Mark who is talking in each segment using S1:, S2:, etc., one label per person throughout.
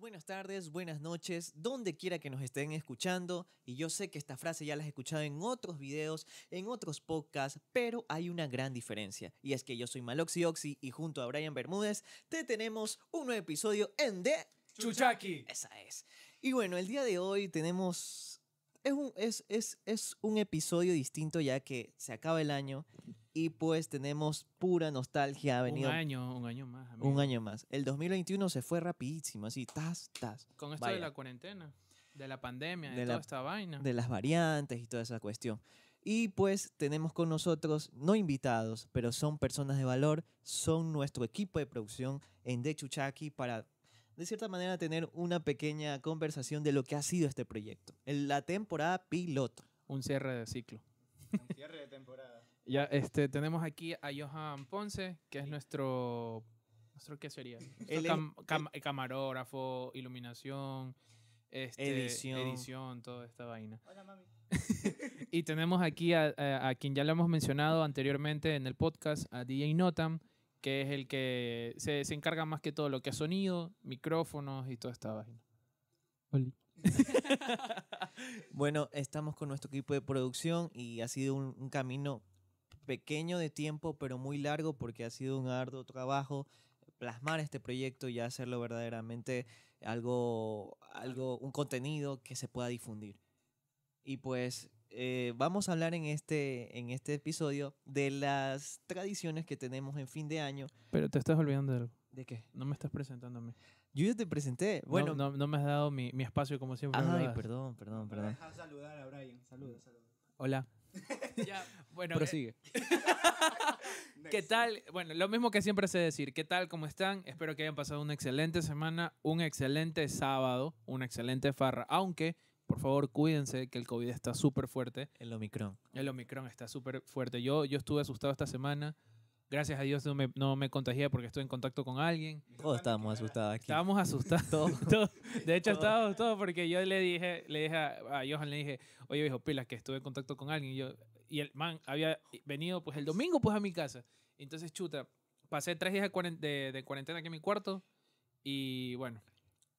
S1: buenas tardes, buenas noches, donde quiera que nos estén escuchando. Y yo sé que esta frase ya la has escuchado en otros videos, en otros podcasts, pero hay una gran diferencia. Y es que yo soy Maloxi Oxy y junto a Brian Bermúdez te tenemos un nuevo episodio en de Chuchaki. Esa es. Y bueno, el día de hoy tenemos... Es un, es, es un episodio distinto ya que se acaba el año y pues tenemos pura nostalgia. Ha venido, un
S2: año, un año más. Un año
S1: más. El 2021 se fue rapidísimo, así, tas, tas. Con esto de la
S2: cuarentena, de la pandemia, de, toda esta vaina. De las
S1: variantes y toda esa cuestión. Y pues tenemos con nosotros, no invitados, pero son personas de valor, son nuestro equipo de producción en De Chuchaki para, de cierta manera, tener una pequeña conversación de lo que ha sido este proyecto. la temporada piloto. Un cierre de ciclo.
S3: Un cierre de temporada. Ya, este,
S1: tenemos
S2: aquí a Johan Ponce, que es nuestro, nuestro ¿qué sería? el camarógrafo, iluminación, este, edición. edición. toda esta vaina. Hola, mami. y tenemos aquí a, quien ya le hemos mencionado anteriormente en el podcast, a DJ Notam, que es el que se, encarga más que todo lo que es sonido, micrófonos
S1: y toda esta vaina. bueno, estamos con nuestro equipo de producción y ha sido un camino pequeño de tiempo, pero muy largo, porque ha sido un arduo trabajo eh, plasmar este proyecto y hacerlo verdaderamente algo, algo un contenido que se pueda difundir. Y pues eh, vamos a hablar en este, en este episodio de las tradiciones que tenemos en fin de año. Pero te estás olvidando de algo. ¿De qué? No me estás presentando a mí. Yo ya te presenté. Bueno, no, no, me has dado mi, espacio como siempre. Ay, perdón, perdón,
S2: perdón.
S3: Deja saludar a Brian. Saludos, saludos. Hola. ya, bueno. Eh,
S2: ¿Qué tal? Bueno, lo mismo que siempre sé decir. ¿Qué tal? ¿Cómo están? Espero que hayan pasado una excelente semana, un excelente sábado, una excelente farra. Aunque, por favor, cuídense que el COVID está
S1: súper fuerte. El Omicron.
S2: El Omicron está súper fuerte. Yo, yo estuve asustado esta semana gracias a Dios no me, no me contagié porque estuve en contacto con alguien.
S1: Todos estábamos asustados aquí. Estábamos
S2: asustados. De hecho, estábamos todos porque yo le dije, le dije a, Johan, le dije, oye, viejo, pilas, que estuve en contacto con alguien. Y, yo, y el man había venido pues el domingo pues a mi casa. Entonces, chuta, pasé tres días de, de, cuarentena aquí en mi cuarto y bueno.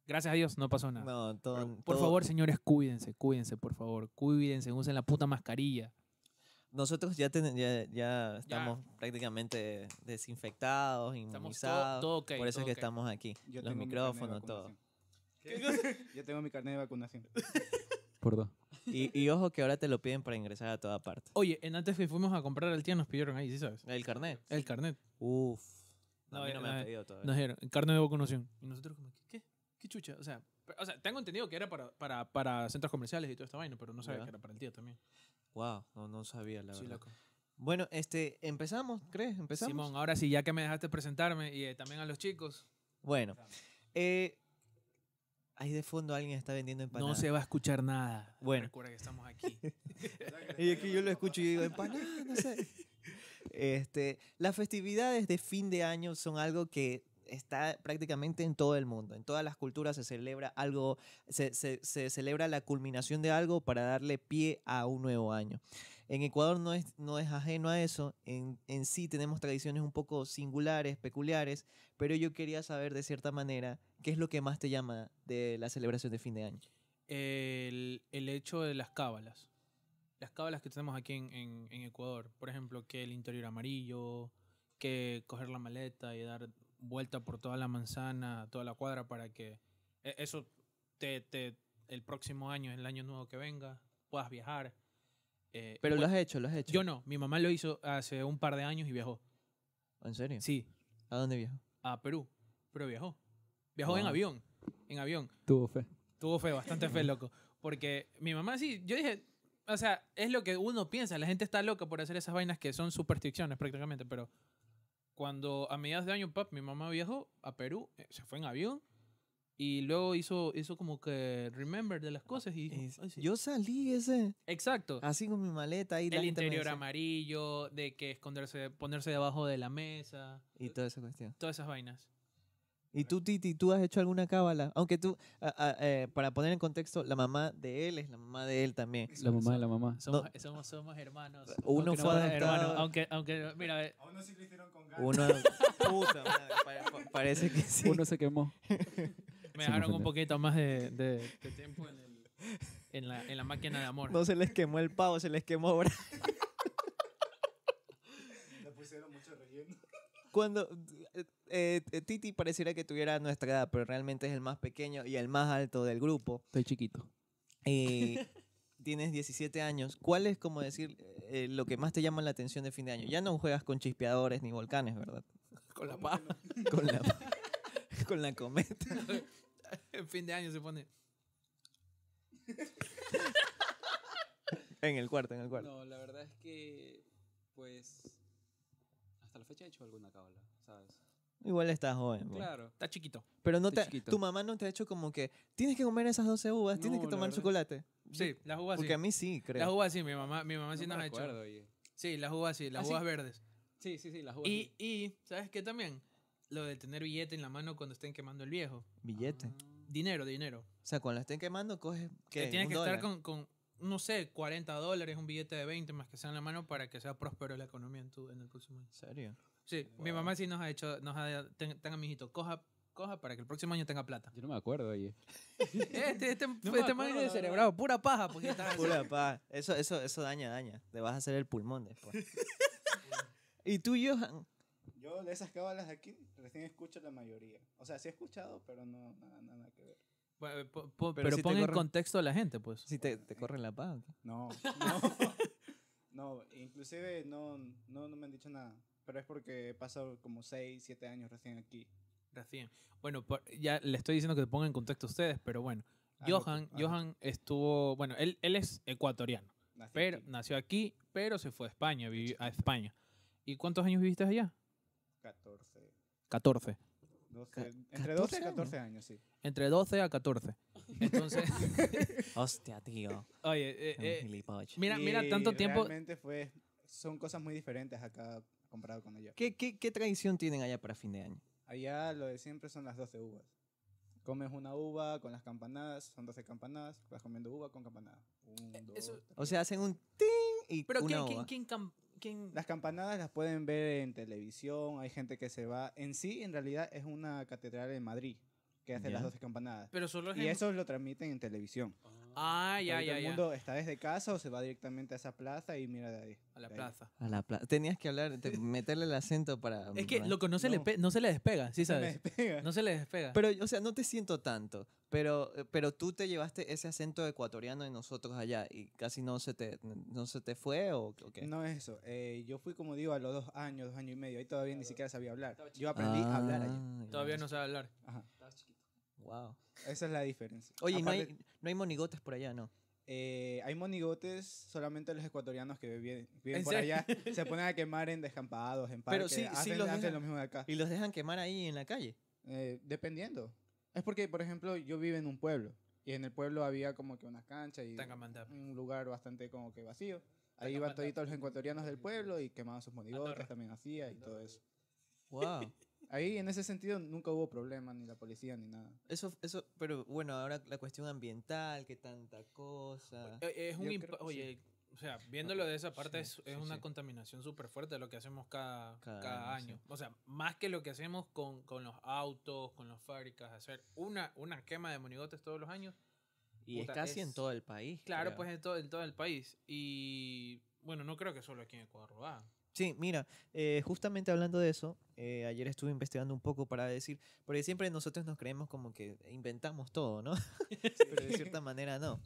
S1: Gracias a Dios no pasó nada. por favor,
S2: señores, cuídense, cuídense, por favor. Cuídense, usen la puta mascarilla.
S1: Nosotros ya, ya, estamos prácticamente desinfectados, inmunizados. por eso es que estamos aquí. Los micrófonos, todo.
S3: Yo tengo mi carnet de vacunación.
S1: por dos. Y, y, ojo que ahora te lo piden para ingresar a toda parte.
S2: Oye, en antes que fuimos a comprar al tío nos pidieron ahí, ¿sí sabes? El carnet. El
S1: carnet. Uf.
S2: No, no me eh, han eh, pedido todavía. Nos dijeron, carnet de vacunación. Y nosotros como, ¿qué? ¿Qué chucha? O sea, o sea, tengo entendido que era para, para, para, centros comerciales y toda esta vaina, pero no sabía que era para el tío también. Wow, no, no sabía la verdad. Bueno, este, empezamos, ¿crees? Empezamos. Simón, ahora sí, ya que me dejaste presentarme y eh, también a los chicos.
S1: Bueno, eh, ahí de fondo alguien está vendiendo empanadas. No se va a escuchar nada. Bueno. Recuerda que estamos aquí. y que yo lo escucho y digo, empanadas, no sé. Este, las festividades de fin de año son algo que está prácticamente en todo el mundo. En todas las culturas se celebra algo, se, celebra la culminación de algo para darle pie a un nuevo año. En Ecuador no es, no es ajeno a eso. En, sí tenemos tradiciones un poco singulares, peculiares, pero yo quería saber de cierta manera qué es lo que más te llama de la celebración de fin de año.
S2: El, hecho de las cábalas. Las cábalas que tenemos aquí en Ecuador. Por ejemplo, que el interior amarillo, que coger la maleta y dar vuelta por toda la manzana, toda la cuadra, para que e, eso te, te el próximo año, el año nuevo que venga, puedas viajar. Eh, pero lo pues, has hecho, lo has hecho. Yo no, mi mamá lo hizo hace un par de años y viajó.
S1: ¿En serio? Sí. ¿A dónde viajó? A Perú, pero viajó. Viajó en avión,
S2: en avión. Tuvo fe. Tuvo fe, bastante fe, loco. Porque mi mamá sí, yo dije, o sea, es lo que uno piensa, la gente está loca por hacer esas vainas que son supersticiones prácticamente, pero cuando a mediados de año, pap, mi mamá viajó a Perú, eh, se fue en avión. Y luego hizo, eso como que remember de las ah, cosas y
S1: yo salí ese. Exacto. Así con mi maleta y El interior
S2: amarillo, de que esconderse, ponerse debajo
S1: de la mesa. Y toda esa cuestión.
S2: Todas esas vainas.
S1: ¿Y tú, Titi, tú has hecho alguna cábala? Aunque tú, eh, para poner en contexto, la mamá de él es la mamá de él también. La mamá
S2: de la mamá. Somos, hermanos. Uno fue no aunque, aunque, mira. Eh. A uno sí lo hicieron con ganas. Uno, puta, madre, parece que sí. Uno se quemó. Me dejaron un
S1: poquito más de,
S2: tiempo en, el, la, en la máquina de amor.
S1: No se les quemó el pavo, se les quemó ahora.
S3: Le pusieron mucho relleno
S1: cuando eh, eh, Titi pareciera que tuviera nuestra edad, pero realmente es el más pequeño y el más alto del grupo. Estoy chiquito. Eh, tienes 17 años. ¿Cuál es, como decir, lo que más te llama la atención de fin de año? Ya no juegas con chispeadores ni volcanes, ¿verdad? Con la paja. con, la, con la cometa.
S4: en fin de
S2: año se pone.
S1: en el cuarto, en el cuarto.
S4: No, la verdad es que, pues, hasta la fecha he hecho alguna cábala, ¿sabes?
S1: Igual está joven. Pues. Claro, está chiquito. Pero no te, tu mamá no te ha hecho como que tienes que comer esas 12 uvas, tienes que tomar chocolate.
S2: Sí, las uvas Porque a mí sí, creo. Las uvas sí, mi mamá, mi mamá sí nos ha hecho. Sí, las uvas sí, las ¿Ah, uvas verdes. Sí, sí, sí, las uvas. Y, y, ¿sabes qué también? Lo de tener billete en la mano cuando estén quemando el viejo. Billete. Dinero, dinero. O
S1: sea, cuando la estén quemando, coges. Que tienes que estar
S2: con no sé, 40 dólares, un billete de 20 más que sea en la mano para que sea próspero la economía en, tu, en el próximo año. ¿En serio? Sí, mi mamá sí nos ha hecho, nos ha, coja, coja para que el próximo año tenga plata. Yo no
S4: me acuerdo, oye.
S1: este este,
S4: este man
S2: es cerebrado, pura paja. Porque pura
S1: paja. Eso, eso, eso daña, daña. Te vas a hacer el pulmón después. ¿Y tú, Johan?
S3: Yo de esas cábalas de aquí recién escucho la mayoría. O sea, sí he escuchado, pero no nada, nada que ver pero,
S1: pon en
S2: contexto a la gente, pues. Si te, te corren la paz. No,
S3: no. no, inclusive no, me han dicho nada. Pero es porque he pasado como 6, 7 años recién aquí. Recién.
S2: Bueno, ya le estoy diciendo que te pongan en contexto a ustedes, pero bueno. Ah, Johan, pues, ah, Johan estuvo, bueno, él, él es ecuatoriano. Nació pero, aquí. Nació aquí, pero se fue a España, vivió a España. ¿Y cuántos años viviste allá? 14. 14
S3: entre 12 y 14 años, sí.
S2: Entre 12 a 14. Entonces. Hostia, tío.
S3: Oye, eh, eh,
S2: mira, mira, tanto tiempo.
S3: fue. Son cosas muy diferentes acá comparado con allá. ¿Qué,
S1: tradición tienen allá para fin de año?
S3: Allá lo de siempre son las 12 uvas. Comes una uva con las campanadas, son 12 campanadas, vas comiendo uva con campanadas. Eh, o sea, hacen un ting y ¿Pero una quién, uva. Las campanadas las pueden ver en televisión, hay gente que se va. En sí, en realidad, es una catedral en Madrid que hacen las 12 campanadas. Pero solo y eso lo transmiten en televisión. Ah, ya, ya, ya, El mundo está desde casa o se va directamente a esa plaza y mira de ahí. A la plaza.
S1: A la plaza. Tenías que hablar, meterle el acento para... Es que lo que no se, Le se le despega, ¿sí No se le despega. Pero, o sea, no te siento tanto, pero, pero tú te llevaste ese acento ecuatoriano de nosotros allá y casi no se
S3: te, no se te fue o, qué. No es eso. Eh, yo fui, como digo, a los dos años, dos años y medio. Ahí todavía ni siquiera sabía hablar. Yo aprendí a hablar allá. Ah,
S4: todavía no sabe hablar. Ajá.
S3: Wow. Esa es la diferencia. Oye, no, hay, monigotes por allá, ¿no? Eh, hay monigotes, solamente los ecuatorianos que viven, por allá se ponen a quemar en descampados, en parques. sí, sí lo mismo de acá. ¿Y los dejan quemar ahí en la calle? Eh, dependiendo. Es porque, por ejemplo, yo vivo en un pueblo y en el pueblo había como que una cancha y un lugar bastante como que vacío. Ahí iban todos los ecuatorianos del pueblo y quemaban sus monigotes, también hacía y todo eso. ¡Wow! Ahí en ese sentido nunca hubo problema, ni la policía, ni nada. Eso,
S1: eso, pero bueno, ahora la cuestión ambiental, que tanta cosa. Eh, es Oye,
S2: o sea, viéndolo de esa parte, es, una contaminación súper fuerte lo que hacemos cada, año, O sea, más que lo que hacemos con, los autos, con las fábricas, hacer una, una quema de monigotes todos los años.
S1: Y es casi en todo el país. Claro, pues
S2: en todo, en todo el país. Y bueno, no creo que solo aquí en Ecuador lo
S1: Sí, mira, eh, justamente hablando de eso, eh, ayer estuve investigando un poco para decir, porque siempre nosotros nos creemos como que inventamos todo, ¿no? Pero de cierta manera no.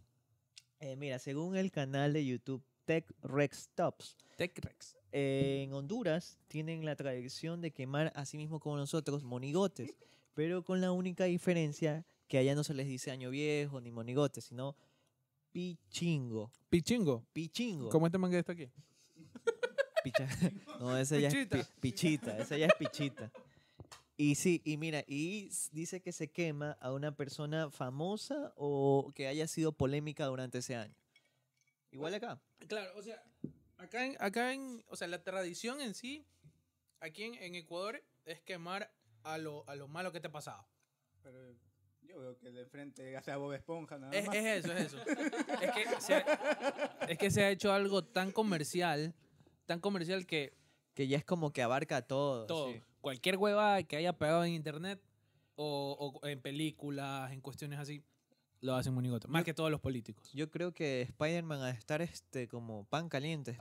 S1: Eh, mira, según el canal de YouTube Tech Rex Tops, Tech Rex. en Honduras tienen la tradición de quemar así mismo como nosotros monigotes, pero con la única diferencia que allá no se les dice año viejo ni monigotes, sino pichingo. Pichingo. Pichingo. ¿Cómo este manga está aquí? No, esa ya pichita. es pichita, esa ya es pichita. Y sí, y mira, y dice que se quema a una persona famosa o que haya sido polémica durante ese año. Igual
S2: acá. Claro, o sea, acá en, acá en o sea, la tradición en sí, aquí en, Ecuador, es quemar a lo, a lo malo que te ha pasado. Pero
S3: yo veo que de frente a Bob Esponja Es, eso, es eso. es
S2: que se ha hecho algo tan comercial tan comercial que...
S1: Que ya es como que abarca todo. Todo.
S2: Cualquier hueva que haya pegado en internet o, en películas, en cuestiones así, lo hacen monigote. Más que todos los políticos. Yo creo que Spider-Man a estar
S1: este, como pan caliente.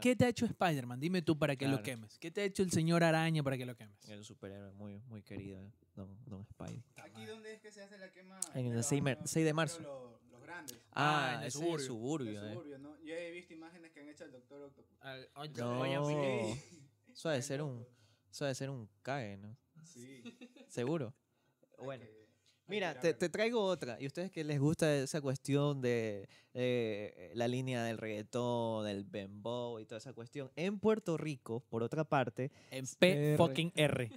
S1: ¿Qué
S2: te, ha hecho Spider-Man? Dime tú para que lo quemes. ¿Qué te ha hecho el señor
S1: araña para que lo quemes? El superhéroe muy, muy querido, ¿eh? don, don Spider ¿Aquí dónde es que se hace la quema? En el 6, de marzo. Ah, es ah, en suburbio. Eh. suburbio, ¿no? Yo he visto imágenes que
S3: han hecho el Doctor Octopus.
S1: Suele eso ser un, eso ser un cague, ¿no? Sí. Seguro. bueno. mira, te, te, traigo otra. ¿Y ustedes que les gusta esa cuestión de eh, la línea del reggaetón, del bembo y toda esa cuestión? En Puerto Rico, por otra parte... En P fucking R.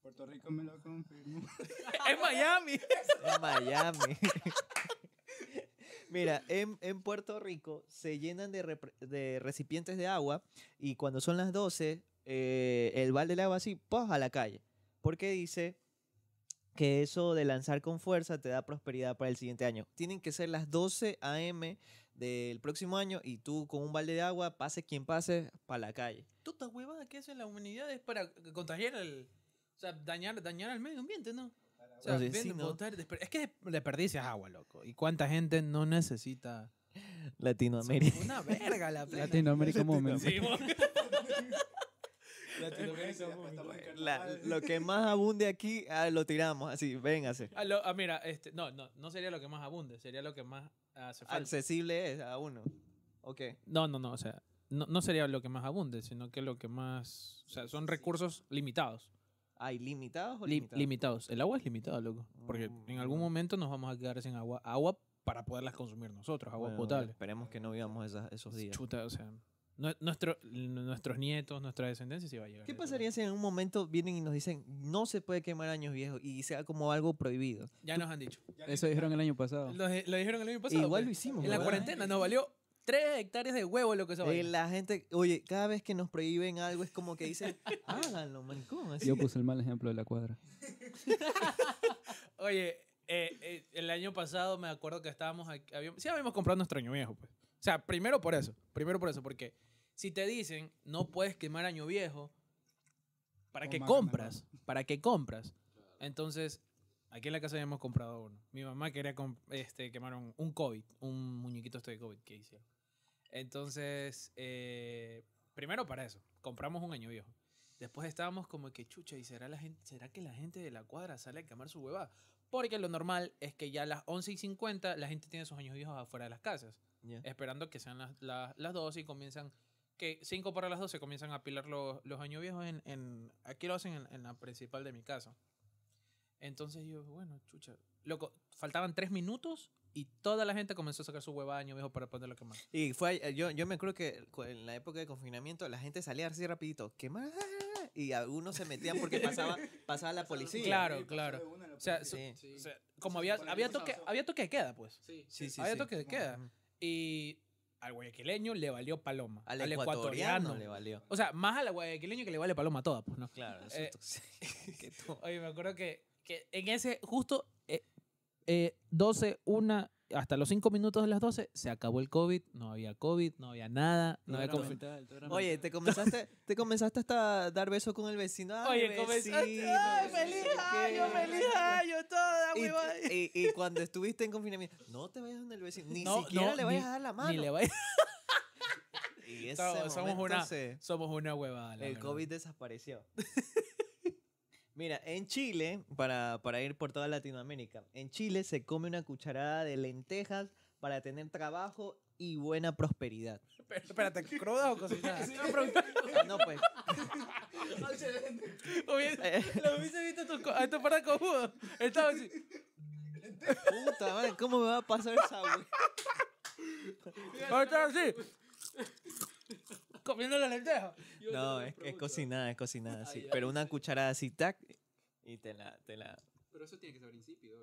S3: Puerto Rico me lo confirmó. en Miami. en Miami. Mira, en, en,
S1: Puerto Rico se llenan de, de, recipientes de agua y cuando son las 12, eh, el balde de agua así, pasa a la calle. Porque dice que eso de lanzar con fuerza te da prosperidad para el siguiente año. Tienen que ser las 12 a.m. del próximo año y tú con un balde de agua, pase quien pase, para la calle.
S2: Toda huevada que hace la humanidad es para contagiar el... O sea, dañar, dañar al medio ambiente, ¿no? es que desperdicias agua, loco. ¿Y cuánta gente no necesita?
S1: Latinoamérica. una verga la Latinoamérica como? Latinoamérica lo que más abunde aquí, ah, lo tiramos así, véngase.
S2: Ah, ah, mira, este, no, no, no sería lo que más abunde, sería lo que más Accesible
S1: es a uno. Ok.
S2: No, no, no, o sea, no, no sería lo que más abunde, sino que lo que más. O sea, son recursos limitados.
S1: ¿Hay limitados o limitados?
S2: El agua es limitada, loco. Porque en mm. algún momento nos vamos a quedar sin agua. Agua para poderlas consumir nosotros, agua potable. Esperemos que no vivamos esos días. Chuta, o sea. nuestros nietos, nuestra descendencia se va a llegar. ¿Qué
S1: pasaría si en un momento vienen y nos dicen no se puede quemar años viejos y sea como algo prohibido? Ya nos han dicho. Eso
S4: dijeron el año pasado. Lo,
S1: dijeron el año pasado. Igual pues. lo hicimos. En la cuarentena nos valió tres hectáreas de huevo es lo que se va Y La gente, oye, cada vez que nos prohíben algo es como que dicen, háganlo,
S4: maricón. Así. Yo puse el mal ejemplo de la cuadra.
S1: oye,
S2: eh, eh, el año pasado me acuerdo que estábamos aquí, sí habíamos comprado nuestro año viejo, pues. O sea, primero por eso, primero por eso, porque si te dicen no puedes quemar año viejo, ¿para qué compras? ¿Para qué compras? Entonces, Aquí en la casa habíamos comprado uno. Mi mamá quería este, quemar un, un, COVID, un muñequito este de COVID que hicieron. Entonces, eh, primero para eso, compramos un año viejo. Después estábamos como que chucha, ¿y será, la gente, será que la gente de la cuadra sale a quemar su hueva? Porque lo normal es que ya a las 11 y 50 la gente tiene sus años viejos afuera de las casas, esperando que sean las, las, 12 y comienzan, que 5 para las 12 comienzan a apilar los, los años viejos en, aquí lo hacen en, la principal de mi casa. Entonces yo, bueno, chucha,
S1: loco, faltaban 3 minutos
S2: y toda la gente comenzó a sacar su hueva viejo para ponerlo que quemar.
S1: Y fue, eh, yo, yo me acuerdo que en la época de confinamiento la gente salía así rapidito, quemar. Y algunos se metían porque pasaba, pasaba la policía. Claro, claro. O sea,
S2: como había, había, toque, había toque de queda, pues. Sí, sí, sí. Había toque de queda. Y al guayaquileño le valió paloma. Al, ecuatoriano, le valió. O sea, más al guayaquileño que le vale paloma a todas, pues, Claro, eh, Oye, me acuerdo que, en ese, justo eh, eh, 12, 1, hasta los 5 minutos de las 12 se acabó el COVID, no había
S1: COVID, no había nada, Oye, te comenzaste, te comenzaste hasta a dar besos con el vecino. Oye, vecino, comenzaste.
S2: feliz año, feliz año, toda,
S1: y, y, y, cuando estuviste en confinamiento, no te vayas donde el vecino, ni siquiera le vayas a dar la mano. Ni le vayas. y ese somos, una, somos una huevada. El COVID desapareció. Mira, en Chile, para, para ir por toda Latinoamérica, en Chile se come una cucharada de lentejas para tener trabajo y buena prosperidad. espérate, ¿cruda o
S2: cocinada?
S4: no, pues.
S3: Excelente.
S2: Eh. lo hubiese visto a tu, a tu para Estaba así. Puta madre, ¿cómo me va a pasar esa, güey?
S3: Ahorita así?
S4: comiendo la lenteja. no, es,
S1: es, cocinada, es cocinada, sí. pero una cucharada así, tac, y te la, te la...
S4: Pero eso tiene que ser insípido,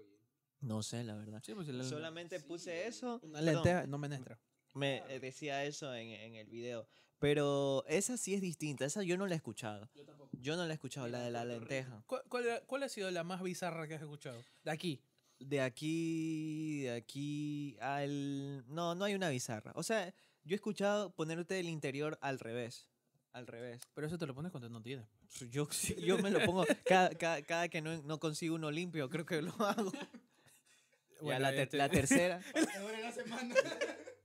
S1: No sé, la verdad. Pues, solamente puse eso. Una lenteja, no menestra. Me eh, decía eso en, en, el video. Pero esa sí es distinta. Esa yo no la he escuchado. Yo tampoco. Yo no la he escuchado, la de la lenteja.
S2: cuál, cuál ha sido la más bizarra que has escuchado?
S1: De aquí. De aquí, de aquí al... No, no hay una bizarra. O sea, yo he escuchado ponerte el interior al revés. Al revés. Pero eso te lo pones cuando no tienes. Pues, yo, yo me lo pongo cada, cada, que no, consigo uno limpio, creo que lo hago. la, la, tercera.
S3: la, semana.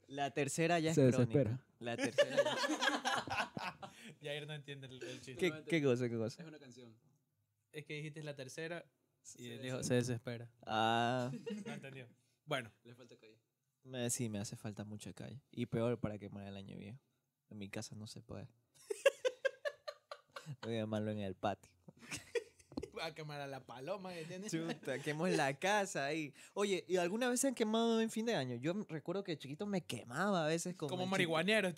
S1: la tercera ya es Se crónica. Desespera. La tercera ya.
S4: Yair no entiende el, chiste.
S1: ¿Qué, cosa, qué cosa? Es
S4: una canción. Es que dijiste la tercera y se él desespera. dijo, se desespera. Ah. No entendió. Bueno. Le falta calle.
S1: Me, eh, sí, me hace falta mucha calle. Y peor para quemar el año viejo. En mi casa no se puede. Voy a quemarlo en el patio.
S2: Voy a quemar a la paloma que tiene. Chuta,
S1: en la casa ahí. Oye, ¿y alguna vez se han quemado en fin de año? Yo recuerdo que chiquito me quemaba a veces con. Como marihuanero. el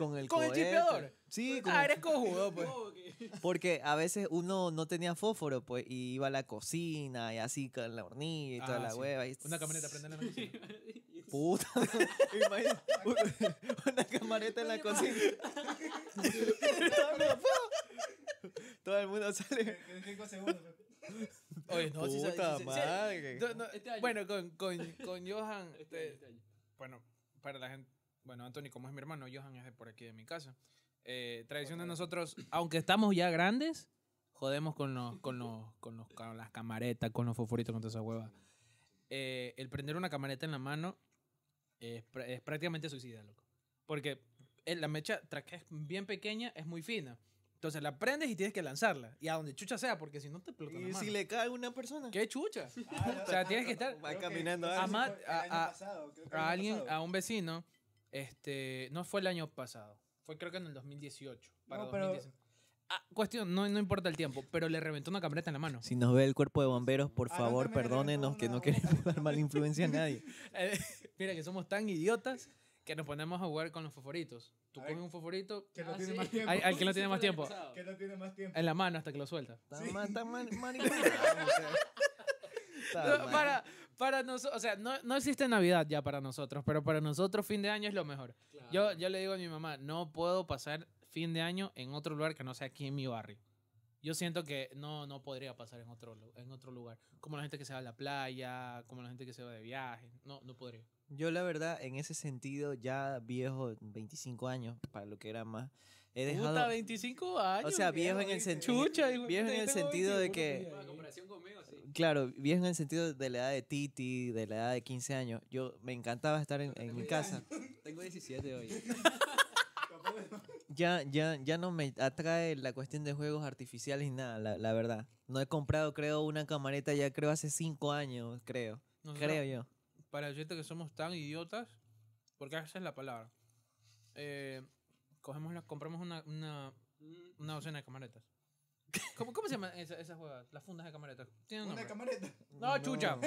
S1: con el Con el chipeador. Sí, ah, con Ah, eres cojudo, pues. porque a veces uno no tenía fósforo, pues, y iba a la cocina y así con la hornilla y toda ah, la sí. hueva. Y... Una camioneta, prende la noche. Puta. Imagina, una camareta en la cocina. Todo el mundo sale. En 5 segundos.
S4: Oye, no, Puta
S2: este Bueno, con, con, este Johan, este, eh, bueno, para la gente, bueno, Anthony, como es mi hermano, Johan es de por aquí de mi casa. Eh, tradición de nosotros, aunque estamos ya grandes, jodemos con, los, con, los, con, los, las camaretas, con los fosforitos, con toda esa hueva. Eh, el prender una camareta en la mano es, prácticamente suicida, loco. Porque eh, la mecha, tras que es bien pequeña, es muy fina. Entonces la prendes y tienes que lanzarla. Y a donde chucha sea, porque si no te ¿Y si le cae a una persona? ¿Qué chucha? Ah, o sea, tienes que estar... Va caminando. A, a, a alguien, a un vecino este, no fue el año pasado, fue creo que en el 2018. Para pero... Ah, cuestión, no, no importa el tiempo, pero le reventó una camioneta en la mano.
S1: Si nos ve el cuerpo de bomberos, por ah, favor, perdónenos, que no queremos dar mala influencia a nadie.
S2: Eh, mira, que somos tan idiotas que nos ponemos a jugar con los foforitos Tú pones un foforito ah, Que no tiene más tiempo. Al,
S3: que no tiene más tiempo. En la mano hasta que lo suelta. para,
S2: para nosotros, o sea, no, no, existe Navidad ya para nosotros, pero para nosotros fin de año es lo mejor. Yo, yo le digo a mi mamá, no puedo pasar fin de año en otro lugar que no sea aquí en mi barrio. Yo siento que no, no podría pasar en otro, en otro lugar. Como la gente que se va a la playa, como la gente que se va de viaje. No, no podría.
S1: Yo la verdad, en ese sentido, ya viejo, 25 años, para lo que era más, he
S2: 25 años. O sea, viejo, en el sentido... Viejo en el sentido de que... Conmigo,
S1: claro, bien en el sentido de la edad de Titi, de la edad de 15 años. Yo me encantaba estar en, mi casa.
S4: Tengo 17 hoy.
S1: ya, ya, ya no me atrae la cuestión de juegos artificiales ni nada, la, verdad. No he comprado, creo, una camareta ya creo hace 5 años, creo. creo yo.
S2: Para decirte que somos tan idiotas, porque esa es la palabra. Eh, cogemos compramos una, una docena de camaretas. ¿Cómo, cómo se llaman esas huevas? Las fundas de camareta. Tienen un Una camareta. No, chucha.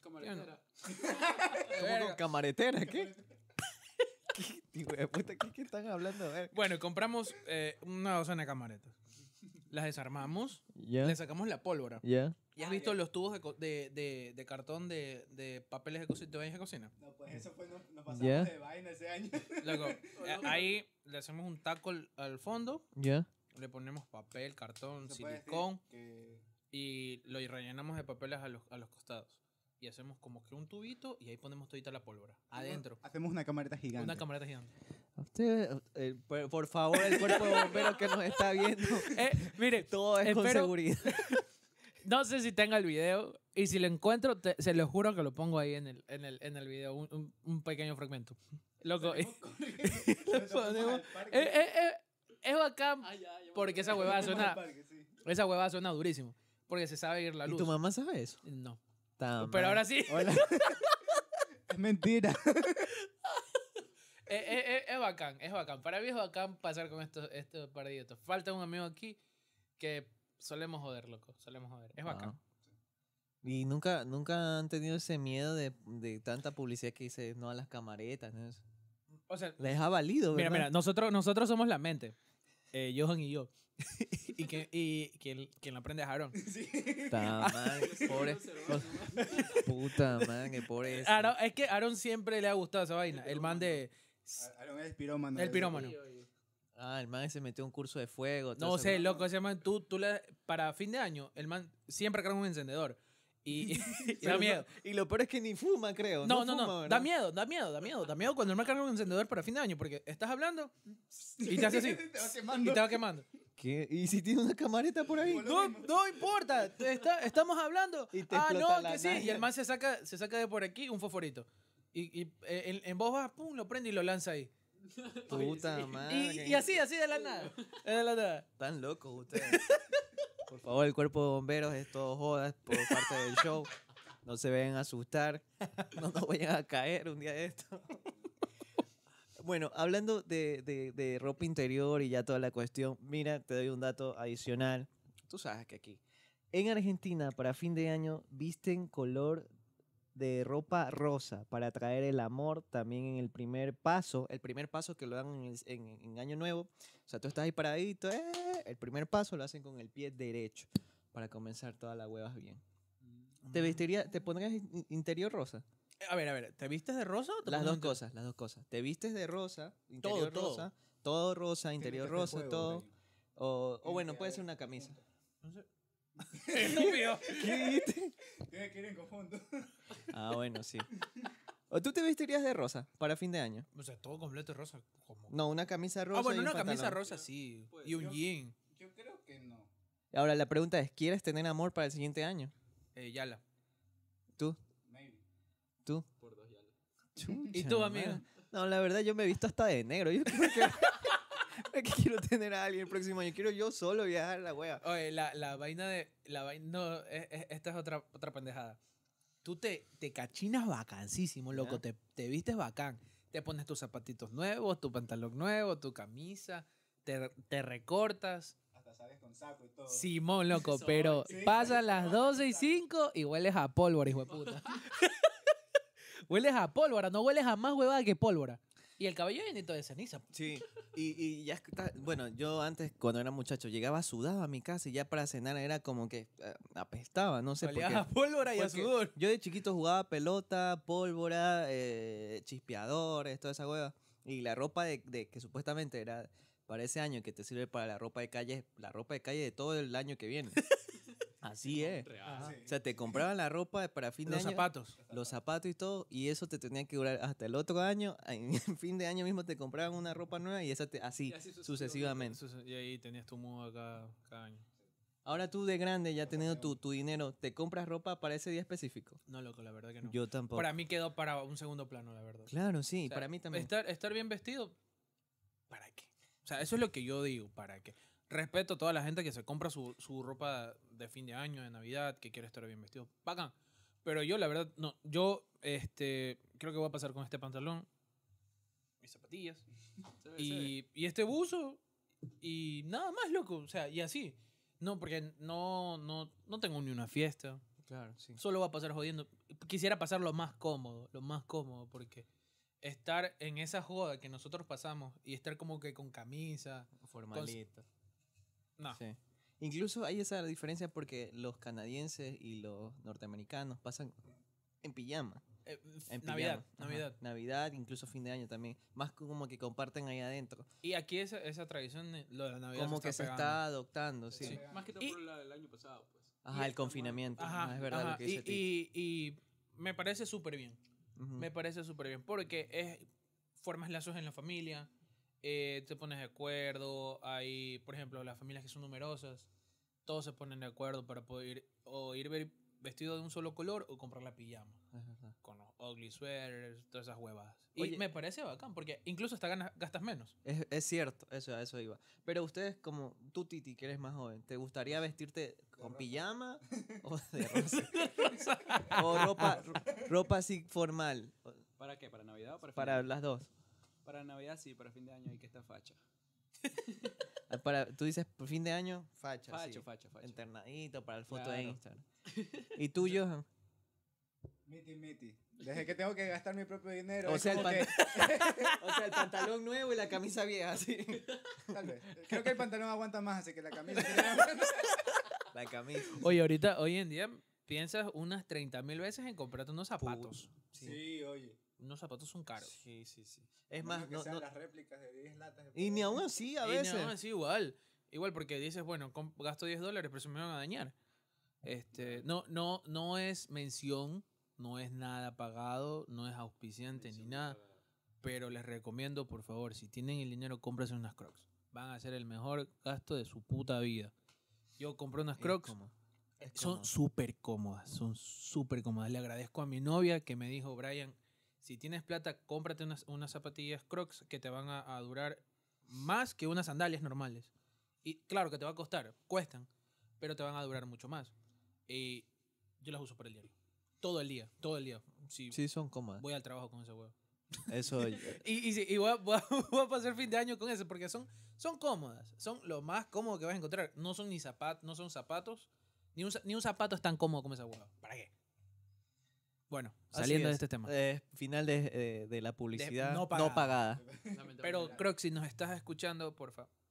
S2: Camaretera. camaretera? ¿Qué?
S1: ¿Qué, puta,
S2: ¿qué, están hablando? Bueno, compramos eh, una docena de camaretas. Las desarmamos, Ya. le sacamos la pólvora. ¿Ya? ¿Y has visto los tubos de, cartón de, papeles de, cocina, de cocina? No,
S3: pues eso fue, nos, nos pasamos de vaina ese año.
S2: Luego, eh, ahí le hacemos un taco al fondo ¿Ya? le ponemos papel, cartón, silicón y lo rellenamos de papeles a los, a los costados y hacemos como que un tubito y ahí ponemos todita la pólvora. Adentro. Hacemos una camareta gigante. Una camareta gigante.
S3: Usted, eh, por, favor, el cuerpo de bomberos que nos está viendo.
S2: Eh, mire, todo es con seguridad. no sé si tenga el video y si lo encuentro, se lo juro que lo pongo ahí en el, en el, en el video, un, un, pequeño fragmento. Loco. Eh, lo ponemos, eh, es bacán ah,
S4: porque esa huevada suena.
S2: Esa hueva suena durísimo. Porque se sabe ir la luz. ¿Y tu
S4: mamá sabe
S3: eso? No. Pero ahora sí. es mentira.
S2: es, bacán, es bacán. Para mí es bacán pasar con estos, este par Falta un amigo aquí que solemos joder, loco. Solemos joder. Es bacán. Ah.
S1: Y nunca, nunca han tenido ese miedo de, de tanta publicidad que dice no a las camaretas. ¿no?
S2: O sea, les ha valido. Mira, mira, nosotros, nosotros somos la mente. Eh, Johan y yo. y que, y quien, quien la prende es Aaron. Sí. Puta man, pobre. Puta man, que pobre. es. Aaron- es que Aaron siempre le ha gustado esa vaina.
S1: El man de. Aaron es pirómano. El pirómano. Ah, el man se metió un curso de fuego.
S2: No sé, loco, ese man, tú, tú le. Para fin de año, el man siempre carga un encendedor. Y,
S3: da miedo.
S2: y lo peor es que ni fuma, creo. No, no, no. Da miedo, da miedo, da miedo. Da miedo cuando el man carga un encendedor para fin de año, porque estás hablando y te hace así.
S3: Y te va quemando.
S1: ¿Y si tiene una camareta por ahí? No, no importa. estamos hablando. ah, no, que sí. Y el
S2: man se saca, se saca de por aquí un fosforito. Y, y eh, en, voz baja, pum, lo prende y lo lanza ahí. Y, así, así de la
S1: nada. Tan loco ustedes. Por favor, el cuerpo de bomberos es todo jodas por parte del show. No se ven asustar. No nos vayan a caer un día de esto. Bueno, hablando de, de ropa interior y ya toda la cuestión, mira, te doy un dato adicional. Tú sabes que aquí. En Argentina, para fin de año, visten color de ropa rosa para atraer el amor también en el primer paso, el primer paso que lo dan en, en, en Año Nuevo. O sea, tú estás ahí paradito, eh, el primer paso lo hacen con el pie derecho para comenzar todas las huevas bien. Mm, ¿Te vestiría, te pondrías interior rosa? Eh, a ver, a ver, ¿te vistes de rosa? O te las dos cosas, las dos cosas. ¿Te vistes de rosa, interior todo, rosa, todo, rosa, interior rosa, todo? O, o, bueno, puede ser una camisa. No Estúpido.
S2: ¿Qué
S3: dijiste? Tiene que ir en conjunto.
S1: Ah, bueno, sí. ¿O tú te vestirías de rosa para fin de año?
S2: O sea, todo completo de rosa.
S1: No, una camisa ah, rosa. Ah, bueno, una camisa rosa sí. Pues y un jean.
S3: Yo creo que
S1: no. Ahora la pregunta es: ¿quieres tener amor para el siguiente año?
S3: Eh,
S2: Yala.
S1: ¿Tú? Maybe. ¿Tú? Por dos Yala. ¿Y tú, amigo? No, la verdad yo me he visto hasta de negro. Yo creo que. Es que quiero tener a alguien el próximo
S2: año. Quiero yo solo viajar la wea. Oye, la, vaina de. La vaina, no, e, e, esta es otra, otra pendejada. Tú te, te cachinas vacancísimo, loco. Te, te vistes bacán. Te pones tus zapatitos nuevos, tu pantalón nuevo, tu camisa. Te, recortas.
S3: Hasta sales con saco y todo. Simón, loco, pero pasan
S2: las 12 y 5 y hueles a pólvora, hijo de puta. hueles a pólvora, no hueles a más huevada que
S1: pólvora. Y el cabello llenito de ceniza. Sí, y, ya está. Bueno, yo antes, cuando era muchacho, llegaba sudado a mi casa y ya para cenar era como que eh, apestaba, no sé por pólvora y a sudor. Yo de chiquito jugaba pelota, pólvora, eh, chispeadores, toda esa hueva. Y la ropa de, que supuestamente era para ese año que te sirve para la ropa de calle, la ropa de calle de todo el año que viene. Así es. Ah. O sea, te compraban la ropa para fin de año. Los zapatos. Los zapatos y todo. Y eso te tenía que durar hasta el otro año. En fin de año mismo te compraban una ropa nueva y así, sucesivamente.
S2: Y ahí tenías
S1: tu moda cada, cada año. Ahora tú de grande, ya teniendo tu, tu, dinero, ¿te compras ropa para ese día específico?
S2: No, loco, la verdad que no. Yo tampoco. Para mí quedó para un segundo plano, la verdad. Claro, sí, para mí también. Estar, estar bien vestido, ¿para qué? O sea, eso es lo que yo digo, ¿para qué? Respeto a toda la gente que se compra su, su ropa de fin de año, de Navidad, que quiere estar bien vestido. Bacán. Pero yo, la verdad, no. Yo, este, creo que voy a pasar con este pantalón, mis zapatillas, y, este buzo, y nada más, loco. O sea, y así. No, porque no, no, no tengo ni una fiesta. Claro, sí. Solo va a pasar jodiendo. Quisiera pasar lo más cómodo, lo más cómodo, porque estar en esa joda que nosotros pasamos y estar como que con camisa. con No. Sí.
S1: Incluso hay esa diferencia porque los canadienses y los norteamericanos pasan en pijama. Eh, en Navidad, Navidad. Navidad, incluso fin de año también. Más como que comparten ahí adentro.
S2: Y aquí esa, esa tradición, lo de la Navidad. Como se que se está
S1: adoptando, sí.
S4: Más que todo por la año pasado, pues.
S1: Ajá, el confinamiento. Ajá, es verdad lo que dice.
S2: Y, y, y me parece súper bien. Me parece súper bien. Porque es, formas lazos en la familia eh, te pones de acuerdo, hay, por ejemplo, las familias que son numerosas, todos se ponen de acuerdo para poder o ir vestido de un solo color o comprar la
S1: pijama. Con los
S2: ugly sweaters, todas esas huevas. y me parece bacán, porque incluso hasta ganas, gastas menos.
S1: Es, cierto, eso, eso iba. Pero ustedes, como tú, Titi, que eres más joven, ¿te gustaría vestirte con pijama o de ropa, ropa así formal. ¿Para qué? ¿Para Navidad o para Para las dos.
S4: Para Navidad sí, para fin de año hay que estar facha.
S1: Ah, para, tú dices por fin de año,
S4: facha. Facha, sí. facha, facha. Internadito para el foto de Instagram.
S1: ¿Y tú,
S3: Johan? Miti, miti. Desde que tengo que gastar mi propio dinero. O sea, el pantalón nuevo y la camisa vieja, sí. Tal vez. Creo que el pantalón aguanta más, así que la camisa.
S1: la camisa.
S2: Oye, ahorita, hoy en día, piensas unas 30.000 mil veces en comprarte unos zapatos. sí. oye unos zapatos son caros. Sí, sí, sí. Es más, que sean las
S3: réplicas de 10 latas. y ni aún así, a veces. Ni aún así,
S2: igual. Igual porque dices, bueno, gasto 10 dólares, pero se me van a dañar. Este, no, no, no es mención, no es nada pagado, no es auspiciante ni nada. Pero les recomiendo, por favor, si tienen el dinero, cómprense unas Crocs. Van a ser el mejor gasto de su puta vida. Yo compré unas Crocs. Son súper cómodas, son súper cómodas. Le agradezco a mi novia que me dijo, Brian, si tienes plata, cómprate unas, zapatillas Crocs que te van a, durar más que unas sandalias normales. Y claro que te va a costar, cuestan, pero te van a durar mucho más. Y yo las uso para el día, Todo el día, todo el día. sí,
S1: son cómodas. Voy
S2: al trabajo con ese huevo. Eso. y, y, voy, a, voy, pasar fin de año con ese porque son, son cómodas. Son lo más cómodo que vas a encontrar. No son ni zapatos, no son zapatos. Ni un, ni un zapato es tan cómodo como esa huevo ¿Para qué? Bueno, saliendo de este tema.
S1: Eh, final de, eh, la publicidad no pagada.
S2: Pero Croc, si nos estás escuchando, por favor.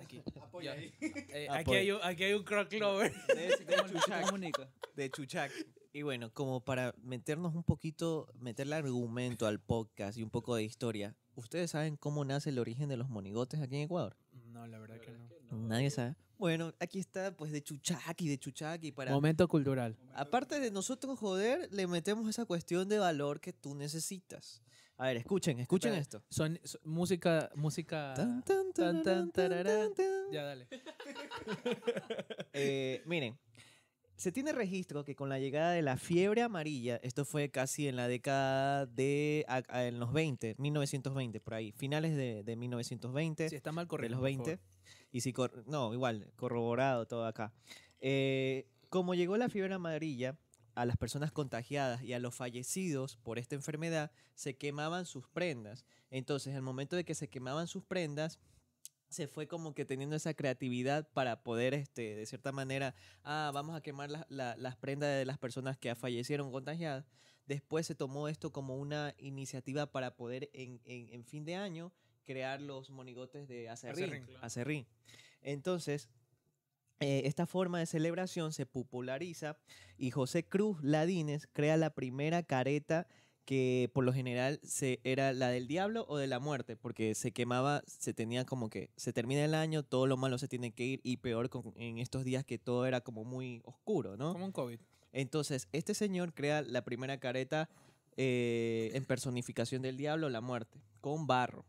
S2: Eh, aquí.
S4: Apoya aquí, hay un, aquí hay un Croc Lover.
S1: De, Chuchac. Y bueno, como para meternos un poquito, meterle argumento al podcast y un poco de historia, ¿ustedes saben cómo nace el origen de los monigotes aquí en Ecuador? No, la verdad que no. Nadie sabe. Bueno, aquí está, pues, de Chuchaki, de Chuchaki. Para... Momento cultural. Aparte de nosotros joder, le metemos esa cuestión de valor que tú necesitas. A ver, escuchen, escuchen esto. Son, música, música. Ya, dale. Eh, miren, se tiene registro que con la llegada de la fiebre amarilla, esto fue casi en la década de. en los 20, 1920, por ahí, finales de, de 1920. Si está mal correcto. De los 20. Y si no, igual, corroborado todo acá. Eh, como llegó la fiebre amarilla, a las personas contagiadas y a los fallecidos por esta enfermedad se quemaban sus prendas. Entonces, al momento de que se quemaban sus prendas, se fue como que teniendo esa creatividad para poder, este, de cierta manera, ah, vamos a quemar las prendas de las personas que fallecieron contagiadas. Después se tomó esto como una iniciativa para poder en fin de año crear los monigotes de acerrín. Entonces, eh, esta forma de celebración se populariza y José Cruz Ladines crea la primera careta que por lo general se, era la del diablo o de la muerte, porque se quemaba, se tenía como que se termina el año, todo lo malo se tiene que ir y peor en estos días que todo era como muy oscuro, ¿no? Como un COVID. Entonces, este señor crea la primera careta eh, en personificación del diablo, la muerte, con barro.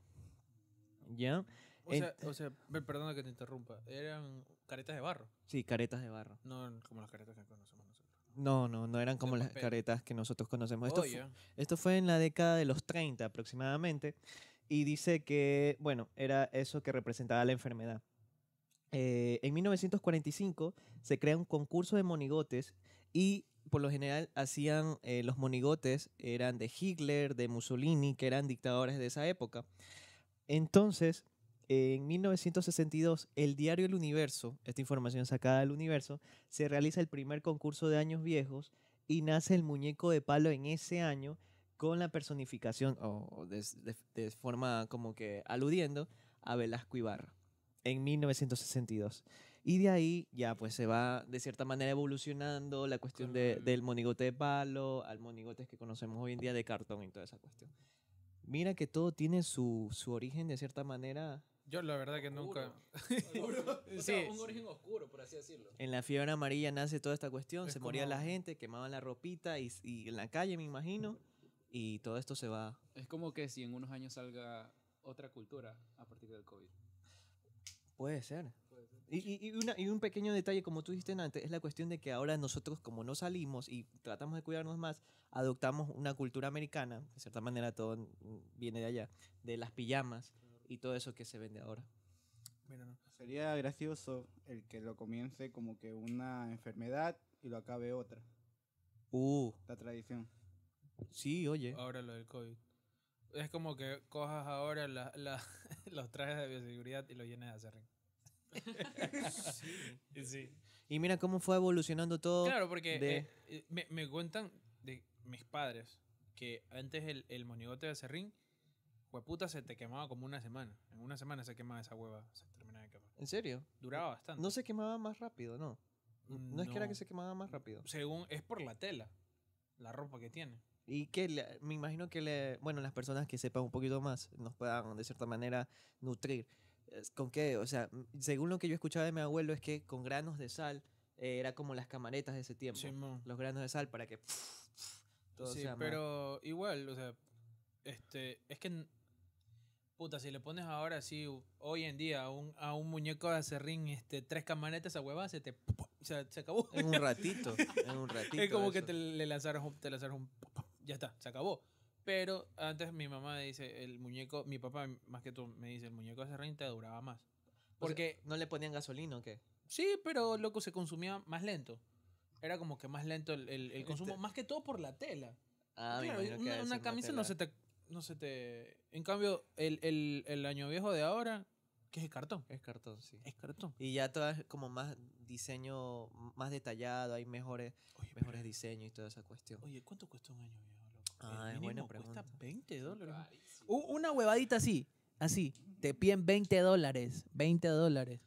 S1: O, sea,
S2: este perdona que te interrumpa, eran caretas de barro.
S1: Sí, caretas de barro.
S2: No como las caretas que conocemos nosotros.
S1: No, no, no eran como las caretas que nosotros conocemos. Esto, fue, esto fue en la década de los 30 aproximadamente. Y dice que, bueno, era eso que representaba la enfermedad. Eh, en 1945 se crea un concurso de monigotes y por lo general hacían eh, los monigotes, eran de Hitler, de Mussolini, que eran dictadores de esa época. Entonces, en 1962, el diario El Universo, esta información sacada del Universo, se realiza el primer concurso de años viejos y nace el muñeco de palo en ese año con la personificación, o de, forma como que aludiendo, a Velasco Ibarra en 1962. Y de ahí ya pues se va de cierta manera evolucionando la cuestión del monigote de palo al monigote que conocemos hoy en día de cartón y toda esa cuestión mira que todo tiene su, su origen de cierta manera.
S2: Yo la verdad que nunca...
S4: o un origen oscuro, por así decirlo.
S1: En la fiebre amarilla nace toda esta cuestión, se moría la gente, quemaban la ropita y, y en la calle, me imagino, y todo esto se va.
S4: Es como que si en unos años salga otra cultura a partir del COVID.
S1: Puede ser. Y, un pequeño detalle, como tú dijiste antes, es la cuestión de que ahora nosotros, como no salimos y tratamos de cuidarnos más, adoptamos una cultura americana, de cierta manera todo viene de allá, de las pijamas y todo eso que se vende ahora.
S3: Mira, Sería gracioso el que lo comience como que una enfermedad y lo acabe otra. Uh. La tradición. Sí, oye.
S2: Ahora lo del COVID. Es como que cojas ahora los trajes de bioseguridad y los llenes de acerrín.
S1: Y mira cómo fue evolucionando todo. Claro, porque eh,
S2: eh, me, me, cuentan de mis padres que antes el, el monigote de serrín, hueputa, se te quemaba como una semana. En una semana se quemaba esa hueva, se
S1: terminaba de quemar. ¿En serio?
S2: Duraba bastante. No
S1: se quemaba más rápido, ¿no? No, es que era que se quemaba más rápido.
S2: Según, es por la tela, la ropa que tiene.
S1: Y que me imagino que le, bueno, las personas que sepan un poquito más nos puedan de cierta manera nutrir. ¿Con qué? O sea, mm, según lo que yo escuchaba de mi abuelo es que con granos de sal eh, era como las camaretas de ese tiempo. los granos de sal para que... sí,
S2: pero igual, o sea, este, es que... Puta, si le pones ahora así, hoy en día, a un, a un muñeco de acerrín, este, tres camaretas a hueva, se te... sea, se, acabó. En un ratito, en un ratito. Es como que te le lanzaron, te ya está, se acabó. Pero antes mi mamá me dice, el muñeco, mi papá más que tú me dice, el muñeco de Serrín te duraba más. Porque no le ponían gasolina o qué? Sí, pero loco se consumía más lento. Era como que más lento el, consumo, este más que todo por la tela. Ah, una, camisa no se te
S1: en cambio el, año viejo de ahora que es cartón. Es cartón, sí. Es cartón. Y ya todo es como más diseño, más detallado, hay mejores, mejores diseños y toda esa cuestión.
S2: Oye, ¿cuánto cuesta un año? viejo? 20 dólares. Una huevadita así, así. Te piden 20 dólares, 20 dólares.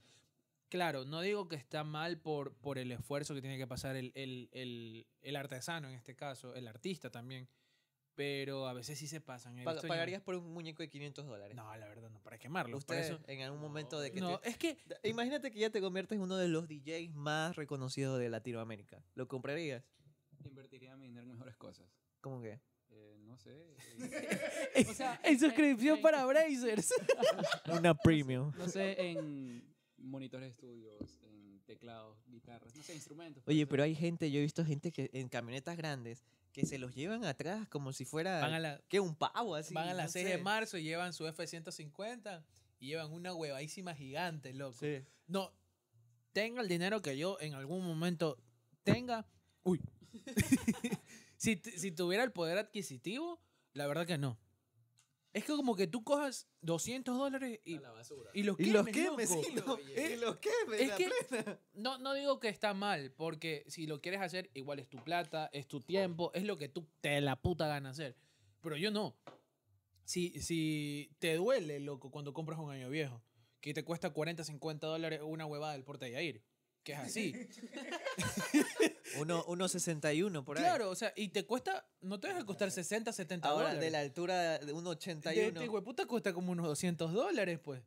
S2: Claro, no digo que está mal por, por el esfuerzo que tiene que pasar el, artesano en este caso, el artista también, pero a veces sí se pasan. ¿eh? ¿Pagarías por un
S1: muñeco de 500 dólares? No, la verdad no, para quemarlo. Usted en algún momento de que... no, es que Imagínate que ya te conviertes en uno de los DJs más reconocidos de Latinoamérica. ¿Lo comprarías?
S4: Invertiría mi dinero en mejores cosas. ¿Cómo que? Eh, no sé. Eh, o sea, en suscripción para Brazers. Una premium. No sé, en monitores de estudios, en teclados, guitarras, no sé, instrumentos. Oye,
S1: pero hay gente, yo he visto gente que en camionetas grandes que se los llevan atrás como si fuera
S4: que un pavo así. Van a las 6 de
S2: marzo y llevan su F150 y llevan una huevadísima gigante, loco. No, tenga el dinero que yo en algún momento tenga. Uy si, tuviera el poder adquisitivo, la verdad que no. Es que como que tú cojas 200 dólares y, y los quemes, y los no, No, digo que está mal, porque si lo quieres hacer, igual es tu plata, es tu tiempo, es lo que tú te la puta gana hacer. Pero yo no. Si, si te duele, loco, cuando compras un año viejo, que te cuesta 40, 50 dólares una huevada del porte de ir que es así. 1,61 uno, por ahí. Claro, o sea, y te cuesta, no te vas a costar 60, 70 Ahora, dólares. de la
S1: altura de
S2: 1,81. Te este puta cuesta como unos 200 dólares, pues.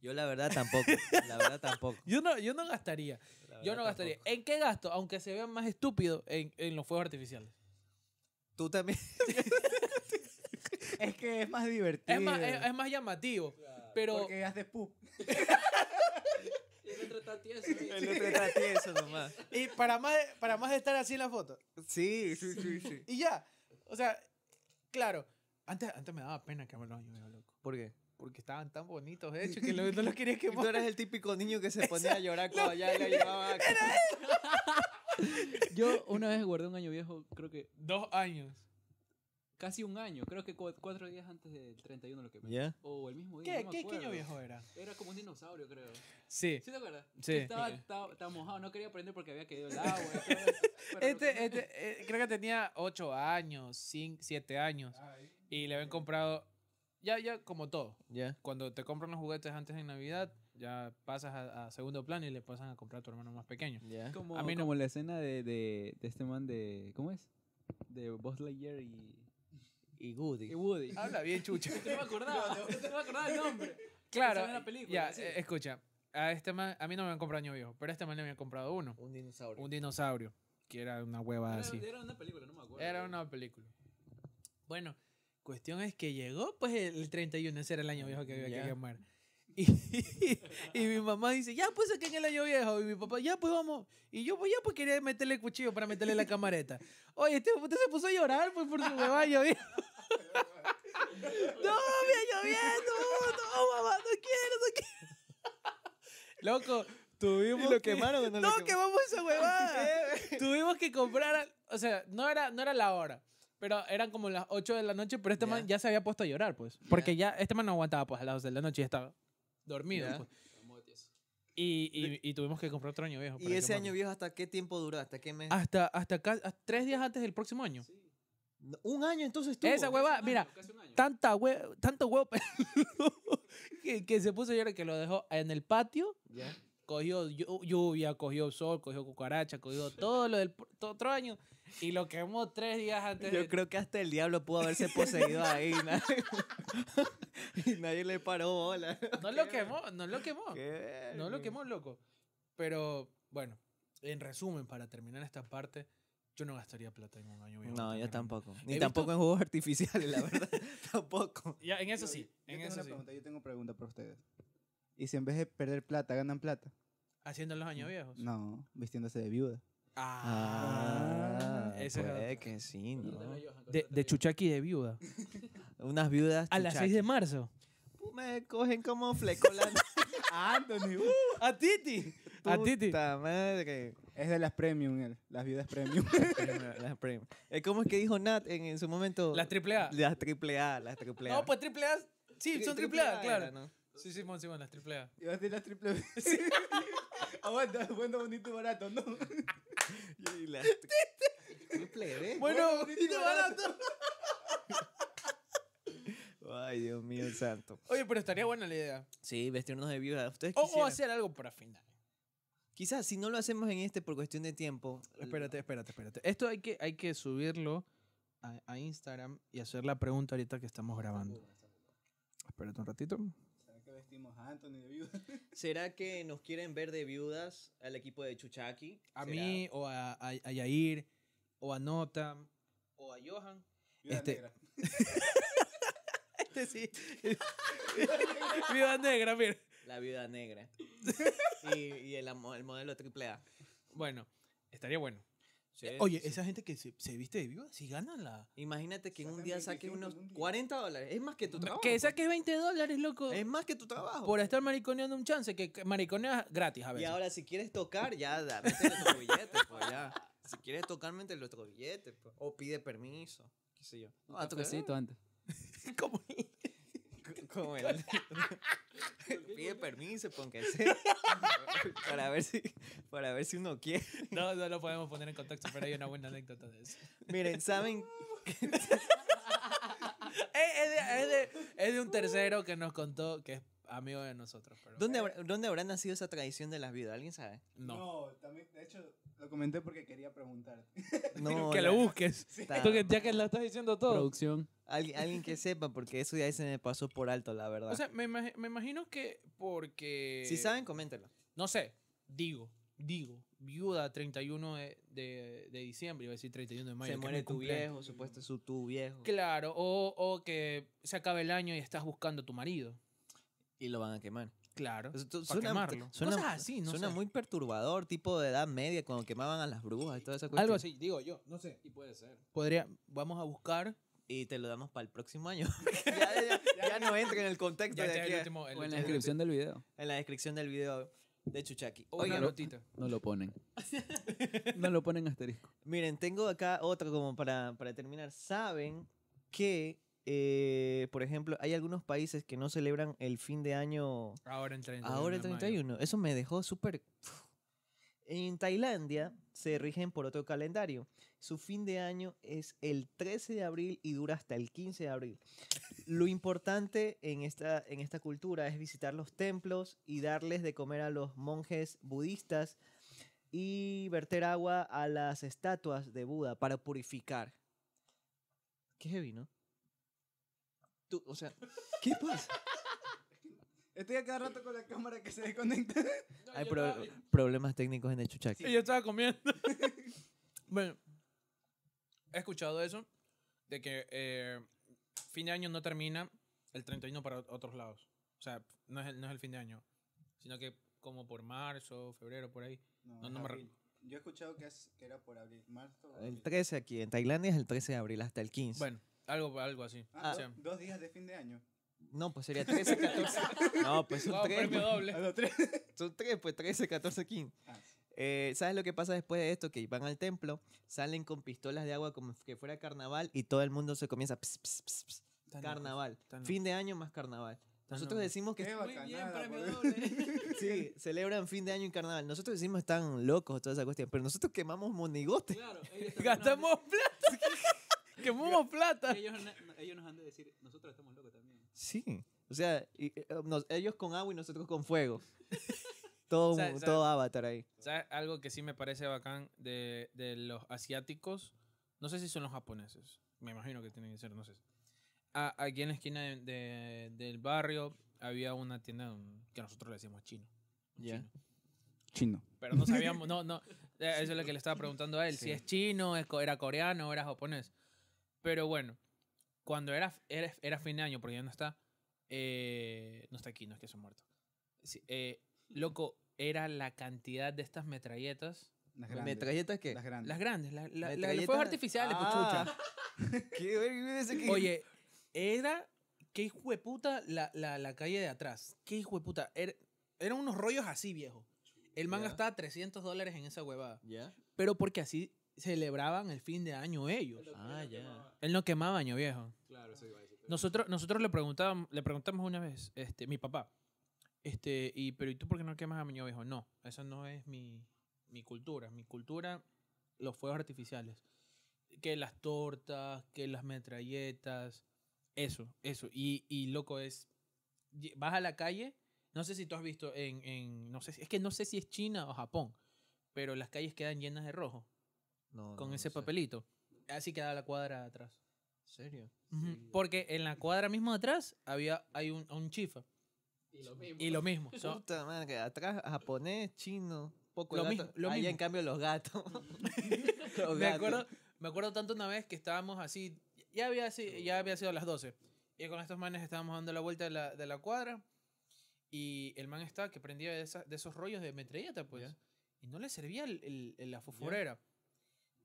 S2: Yo la verdad tampoco, la verdad tampoco. yo no, yo no gastaría, yo no gastaría. ¿En qué gasto? Aunque se vean más estúpidos en, en los fuegos artificiales. Tú también.
S3: es que es más divertido. Es
S2: más, llamativo. pero... Porque haces pup. Y para más, para más de estar así en la foto.
S1: Sí, sí, sí, sí. Y
S2: ya. O sea, claro. Antes, antes me daba pena que me lo yo loco. ¿Por qué? Porque estaban tan bonitos hechos que no los querías que tú eras el típico niño que se
S1: ponía a llorar cuando ya le llevaba.
S4: Yo una vez guardé un año viejo, creo que. Dos años casi un año, creo que cuatro días antes del 31 lo que ¿Ya? O el mismo día. ¿Qué, no me ¿qué, ¿Qué, niño viejo era? Era como un dinosaurio, creo. Sí. ¿Sí te acuerdas? Sí. Estaba, estaba, mojado, no quería prender porque había caído el agua. este, este
S2: eh, creo que tenía ocho años, siete años. Y le habían comprado, ya, ya, como todo. Ya. Cuando te compran los juguetes antes de Navidad, ya pasas a, segundo plano y le pasan a comprar a tu hermano más pequeño. Ya. Como, a mí como
S4: la escena de, de, de, este man de... ¿Cómo es? De Buzz Lightyear y y Woody. Habla bien, chucha. no me acordaba no te me acordaba el nombre. Claro. ya, eh, escucha. A, este a
S2: mí no me han comprado año viejo, pero a este man le habían comprado uno. Un dinosaurio. Un dinosaurio. Que era una hueva así. Era una película, no me acuerdo. Era una película. Bueno, cuestión es que llegó, pues el 31, ese era el año viejo que había que llamar. Y, mi mamá dice, ya pues aquí en el año viejo. Y mi papá, ya pues vamos. Y yo, pues ya pues quería meterle el cuchillo para meterle la camareta. Oye, este usted se puso a llorar pues por su huevada año no, me
S4: lloviendo. No,
S2: mamá, no quiero,
S4: no
S2: quiero. Loco, Tuvimos que, quemaron no, quemamos esa huevada. Tuvimos que comprar, o sea, no era, no era la hora, pero eran como las 8 de la noche, pero este man ya se había puesto a llorar, pues. Porque ya este man no aguantaba, pues, a las 12 de la noche y estaba dormida. Y, y, tuvimos que comprar otro año viejo. ¿Y ese año
S1: viejo hasta qué tiempo duró? ¿Hasta qué mes? Hasta, hasta
S2: tres días antes del próximo año. Un año entonces estuvo. Esa hueva, mira, tanta hueva, tanto huevo que, que, se puso ayer que lo dejó en el patio. Cogió lluvia, cogió sol, cogió cucaracha, cogió todo lo del otro año y lo quemó tres días antes. Yo creo que hasta el diablo pudo haberse poseído ahí. y nadie le paró bola. No lo quemó, no lo quemó. No lo quemó, loco. Pero bueno, en resumen, para terminar esta parte, yo no gastaría plata en un año. No, yo tampoco. Ni tampoco en juegos artificiales, la verdad. tampoco. Ya,
S3: en eso sí. Yo en tengo eso una sí. Pregunta, yo tengo pregunta para ustedes. ¿Y si en vez de perder plata, ganan plata? ¿Haciendo los años viejos? No, vistiéndose de viuda. Ah. ah es que sí, De, de chuchaqui de viuda. Unas viudas A las 6 de marzo.
S1: Me cogen como flecolando. Anthony. Uh, a
S3: Titi. a Titi. Madre. Es de las premium, él. las viudas premium.
S1: las premium. Eh, ¿Cómo es que dijo Nat en, su momento? Las triple A. Las triple A, las triple A. No, pues
S2: triple
S3: A, sí, son triple A, claro.
S2: Sí, sí, Simón, Simón, las triple A.
S3: a de las triple A. Aguanta, ah, bueno, bonito y barato, ¿no? y las... Bueno,
S1: Ay, Dios mío, santo. Oye, pero estaría buena la idea. Sí, vestirnos de viudas. Ustedes O, o hacer algo para final. Quizás si no lo hacemos en este por cuestión de tiempo. Espérate, espérate, espérate. Esto hay que, hay que subirlo a, Instagram
S2: y hacer la pregunta ahorita que estamos grabando. Espérate un ratito.
S1: ¿Será que vestimos a Anthony de viuda? ¿Será que nos quieren ver de viudas al equipo de Chuchaki? A
S2: mí o a, a- a Yair o a Nota
S1: o a Johan. este... negra.
S2: este sí. viuda negra, mira. La Vida negra.
S1: Y, el, el, modelo AAA. Bueno, estaría bueno. Eh, oye, esa gente que se, viste de viuda, si gana la. Imagínate que en un día saque unos 40 dólares. Es más que tu trabajo. Que
S2: pues. saques 20 dólares, loco. Es más que tu trabajo. Por estar mariconeando un chance, que mariconeas gratis
S1: a veces. Y ahora,
S4: si quieres tocar, ya, tu billete, pues ya.
S1: Si quieres tocarme entre otro billete. Pues, o pide permiso, qué sé yo. No, a tú
S4: antes. ¿Cómo?
S1: Como
S2: el...
S4: pide
S1: permiso, aunque
S2: sea. para, ver si, para ver si uno quiere. No, no lo podemos poner en contexto, pero hay una buena anécdota de eso.
S1: Miren, ¿saben? es, de, un tercero que nos contó que es amigo de nosotros. ¿Dónde, habrá, ¿Dónde nacido esa tradición de las viudas? ¿Alguien sabe? No.
S3: No, también, de hecho, lo comenté porque quería preguntar. No, que
S1: lo busques. ya que lo estás diciendo todo. Producción. Alguien, que sepa, porque eso ya se me pasó por alto, la verdad. O sea,
S2: me, me imagino que porque... Si
S1: saben, coméntenlo. No
S2: sé, digo, digo, viuda 31 de, de, diciembre, iba a decir 31
S1: de mayo. Se muere tu viejo, supuesto su tu viejo.
S2: Claro, o, o que se acabe el año y estás buscando a tu marido.
S1: Y lo van a quemar.
S2: Claro. suena, quemarlo. Suena, así, no Suena muy
S1: perturbador, tipo de edad media, cuando quemaban a las brujas y toda esa cuestión. Algo así,
S2: digo yo, no sé.
S4: Y puede ser.
S1: Podría, vamos a buscar y te lo damos para el próximo año.
S4: ya, no entra en el contexto de aquí. en la descripción del video.
S1: En la descripción del video de Chuchaki. Oiga, no, lo,
S4: no lo ponen.
S1: no lo ponen asterisco. Miren, tengo acá otro como para, para terminar. ¿Saben que eh, por ejemplo, hay algunos países que no celebran el fin de año. Ahora en 31. Ahora Eso me dejó súper. En Tailandia se rigen por otro calendario. Su fin de año es el 13 de abril y dura hasta el 15 de abril. Lo importante en esta, en esta cultura es visitar los templos y darles de comer a los monjes budistas y verter agua a las estatuas de Buda para purificar. Qué heavy, ¿no? Tú, o sea,
S3: ¿qué pasa? Estoy a cada rato con la cámara que se desconecta. Hay
S1: problemas técnicos en el Sí,
S3: yo estaba comiendo. bueno,
S2: he escuchado eso, de que eh, fin de año no termina el 31 para otros lados. O sea, no es el, no es el fin de año, sino que como por marzo,
S3: febrero, por ahí. Yo he escuchado que, era por abril, marzo. El
S1: 13 aquí, en Tailandia es el 13 de abril hasta el 15. Bueno.
S2: Algo, algo así. Ah,
S3: dos días de fin de año.
S1: No, pues sería 13, 14. no, pues son tres. Pues. Son tres, pues 13, 14, 15. ¿Sabes lo que pasa después de esto? Que van al templo, salen con pistolas de agua como que fuera carnaval y todo el mundo se comienza. carnaval. fin de año más carnaval. Nosotros decimos que... Qué muy pues. sí, celebran fin de año en carnaval. Nosotros decimos están locos toda esa cuestión, pero nosotros quemamos monigotes.
S4: Gastamos plata. Quemamos plata. Ellos, ellos nos han de decir, nosotros estamos locos también.
S1: Sí. O sea, eh, eh, ellos con agua y nosotros con fuego. todo, todo avatar ahí.
S2: ¿Sabes algo que sí me parece bacán de, de, los asiáticos? No sé si son los japoneses. Me imagino que tienen que ser, no sé. aquí en la esquina de, del barrio había una tienda que nosotros le decíamos chino.
S3: chino. Pero no sabíamos,
S2: no, no. Eh, eso es lo que le estaba preguntando a él. Si es chino, era coreano, era japonés. Pero bueno, cuando era, era, era fin de año, porque ya no está, eh, no está aquí, no es que se ha muerto. Eh, loco, era la cantidad de estas metralletas. Las ¿Metralletas qué? Las grandes. Las grandes, los fuegos artificiales, pues, ah. Oye, era. Qué hijo de puta la, la, calle de atrás. Qué hijo de puta. Er, eran unos rollos así, viejo. El man yeah. gastaba 300 dólares en esa huevada. Pero porque así celebraban el fin de año ellos. Ah, ya. Él no quemaba año viejo. Nosotros, nosotros le, preguntábamos, le preguntamos una vez, este, mi papá, este, y, pero ¿y tú por qué no quemas año viejo? No, esa no es mi, cultura. Mi cultura, los fuegos artificiales. Que las tortas, que las metralletas, eso, eso. Y, loco es, vas a la calle, no sé si tú has visto en, en no sé, es que no sé si es China o Japón, pero las calles quedan llenas de rojo con ese papelito. Así queda la cuadra de atrás. ¿En serio? Porque en la cuadra mismo de atrás
S1: había, hay un, un chifa. Y lo mismo. Y lo mismo. atrás japonés, chino, poco lo Mismo, Ahí en cambio los gatos. me, Acuerdo,
S2: me acuerdo tanto una vez que estábamos así, ya había, ya había sido las 12. Y con estos manes estábamos dando la vuelta de la, de la cuadra. Y el man estaba que prendía de, de esos rollos de metralleta, pues. Y no le servía el, el, la foforera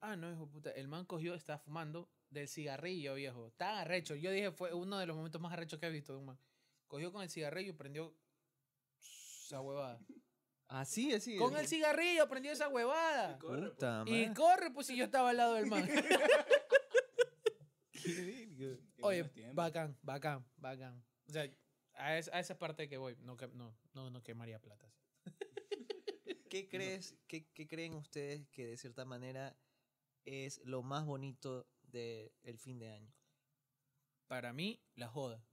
S2: Ah, no, hijo puta. El man cogió, estaba fumando del cigarrillo, viejo. Tan arrecho. Yo dije, fue uno de los momentos más arrechos que he visto de un man. Cogió con el cigarrillo y prendió esa huevada. Así, así. Con el cigarrillo prendió esa huevada. Y corre, pues. y pues, si yo estaba al lado del man. Oye, bacán, bacán, bacán. O sea, a, esa parte que voy, no, no, no, no quemaría platas.
S1: ¿Qué crees, qué creen ustedes que de cierta manera es lo más bonito del el fin de año? Para mí, la joda.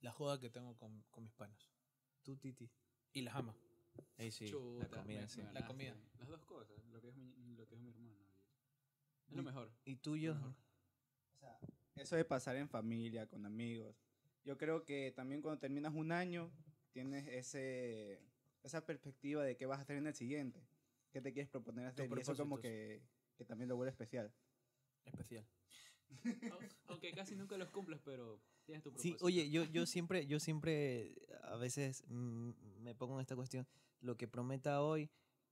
S1: La
S2: joda que tengo con, mis panos. Tú, Titi. Y las amas. sí, la comida,
S3: sí. la comida.
S4: Las dos cosas, lo que es mi, lo que es mi hermano.
S3: Es lo mejor. ¿Y tuyo? O sea, eso de pasar en familia, con amigos. Yo creo que también cuando terminas un año, tienes ese, esa perspectiva de qué vas a hacer en el siguiente. ¿Qué te quieres proponer hacer? eso como que que también lo vuelve especial. Especial.
S4: Aunque casi nunca los cumples, pero tienes tu Sí, oye, yo, yo, siempre,
S1: yo siempre a veces mm, me pongo en esta cuestión, lo que prometa hoy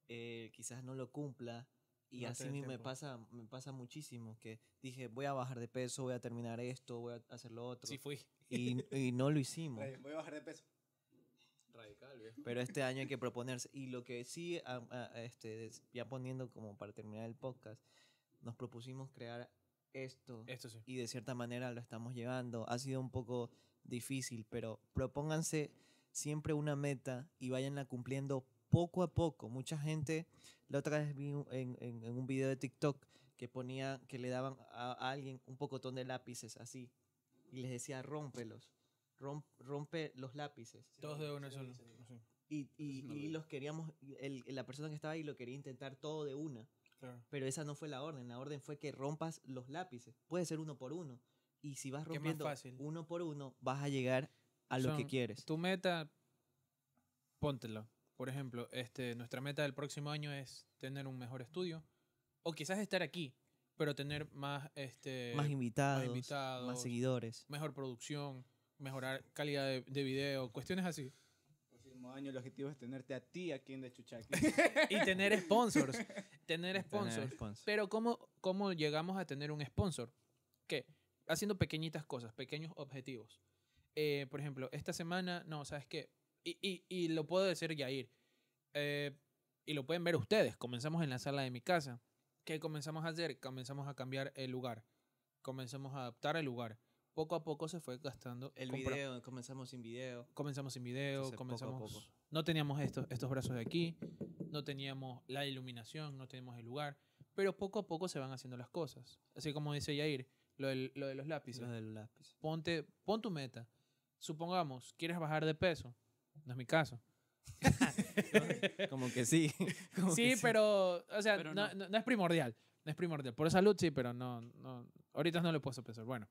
S1: eh, quizás no lo cumpla y así me pasa, me pasa muchísimo, que dije, voy a bajar de peso, voy a terminar esto, voy a hacer lo otro. Sí, fui. y no lo hicimos.
S3: Voy a bajar de peso. Pero este año
S1: hay que proponerse. Y lo que sí, este, ya poniendo como para terminar el podcast, nos propusimos crear esto. Y de cierta manera lo estamos llevando. Ha sido un poco difícil, pero propónganse siempre una meta y váyanla cumpliendo poco a poco. Mucha gente, la otra vez vi en, un video de TikTok que ponía que le daban a, alguien un pocotón de lápices así y les decía rómpelos rompe los lápices. Todos de una Y, y, los queríamos, el, la persona que estaba ahí lo quería intentar todo de una. Pero esa no fue la orden, la orden fue que rompas los lápices. Puede ser uno por uno. Y si vas rompiendo uno por uno, vas a llegar
S2: a lo que quieres. Tu meta, póntela. Por ejemplo, este, nuestra meta del próximo año es tener un mejor estudio. O quizás estar aquí, pero tener más, este, más, más, invitados, más seguidores. Mejor producción mejorar calidad de, video, cuestiones así.
S3: El próximo año el objetivo es tenerte a ti aquí en de Chuchaki. y tener sponsors. Tener sponsors.
S2: Pero ¿cómo, ¿cómo llegamos a tener un sponsor? ¿Qué? Haciendo pequeñitas cosas, pequeños objetivos. Eh, por ejemplo, esta semana, no, ¿sabes qué? Y, y, y lo puedo decir Yair. ir eh, y lo pueden ver ustedes. Comenzamos en la sala de mi casa. ¿Qué comenzamos a hacer? Comenzamos a cambiar el lugar. Comenzamos a adaptar el lugar poco a poco se fue gastando. El video, comenzamos sin video. Comenzamos sin video, comenzamos... No teníamos estos, estos brazos de aquí, no teníamos la iluminación, no teníamos el lugar, pero poco a poco se van haciendo las cosas. Así como dice Yair, lo, lo de los lápices. Lo de los Ponte, pon tu meta. Supongamos, quieres bajar de peso. No es mi caso.
S1: como que sí. sí,
S2: pero, o sea, no. es primordial. No es primordial. Por salud sí, pero no, no. Ahorita no lo puedo pensar. Bueno,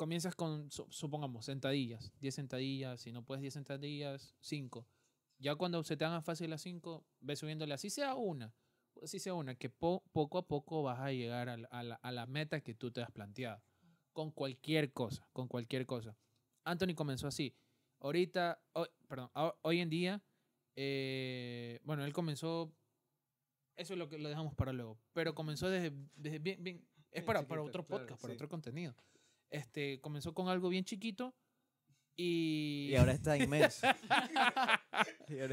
S2: comienzas con, supongamos, sentadillas, 10 sentadillas, si no puedes 10 sentadillas, 5. Ya cuando se te hagan fácil las 5, ves subiéndole así sea una, así sea una, que poco a poco vas a llegar a la, meta que tú te has planteado. Con cualquier cosa, con cualquier cosa. Anthony comenzó así. Ahorita, hoy, perdón, hoy en día, eh, bueno, él comenzó, eso es lo que lo dejamos para luego, pero comenzó desde, bien, es para, para otro podcast, para otro contenido. Este, comenzó con algo bien chiquito y... Y ahora está inmenso.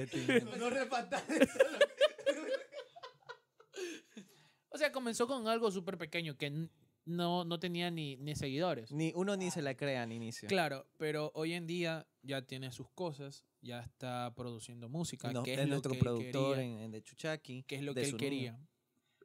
S2: O sea, comenzó con algo súper pequeño que no, no tenía ni, ni seguidores. Ni uno ni se la crea al inicio. Claro, pero hoy en día ya tiene sus cosas, ya está produciendo música. No, que es, nuestro productor en, de Chuchaki. Que es lo que él quería.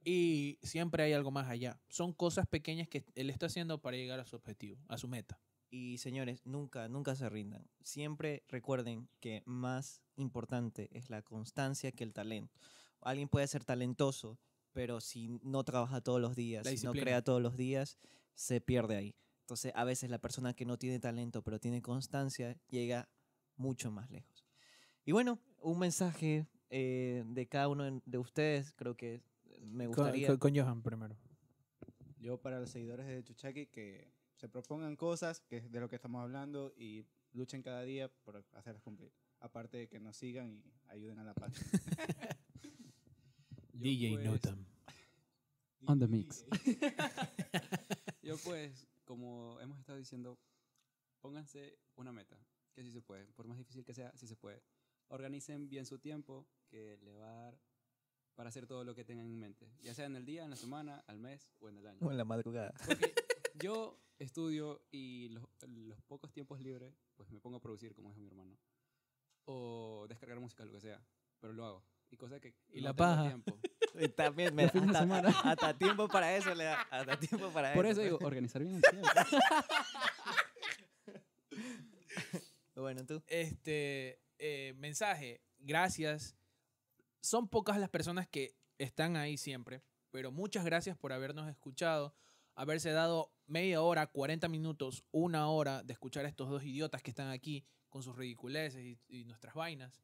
S2: Y siempre hay algo más allá. Son
S1: cosas pequeñas que él está haciendo para llegar a su objetivo, a su meta. Y señores, nunca, nunca se rindan. Siempre recuerden que más importante es la constancia que el talento. Alguien puede ser talentoso, pero si no trabaja todos los días, si no crea todos los días, se pierde ahí. Entonces, a veces la persona que no tiene talento, pero tiene constancia, llega mucho más lejos. Y bueno, un mensaje eh, de cada uno de ustedes, creo que me gustaría... Con,
S2: Johan primero.
S3: Yo para los seguidores de Chuchaki que se propongan cosas que es de lo que estamos hablando y luchen cada día por hacerlas cumplir. Aparte de que nos sigan y ayuden a la paz.
S4: DJ pues, Notam. On the mix. Yo pues, como hemos estado diciendo, pónganse una meta, que sí se puede, por más difícil que sea, sí se puede. Organicen bien su tiempo, que le va a dar para hacer todo lo que tengan en mente, ya sea en el día, en la semana, al mes o en el año. O en la madrugada. Porque yo estudio y los, pocos tiempos libres, pues me pongo a producir como es mi hermano, o descargar música, lo que sea, pero lo hago. Y cosa que... Y la paja. también me, hasta, hasta, tiempo para eso le da,
S1: hasta tiempo
S2: para eso. Por eso digo, organizar bien el tiempo. bueno, tú. Este, eh, mensaje, gracias son pocas las personas que están ahí siempre, pero muchas gracias por habernos escuchado, haberse dado media hora, 40 minutos, una hora de escuchar a estos dos idiotas que están aquí con sus ridiculeces y, nuestras vainas.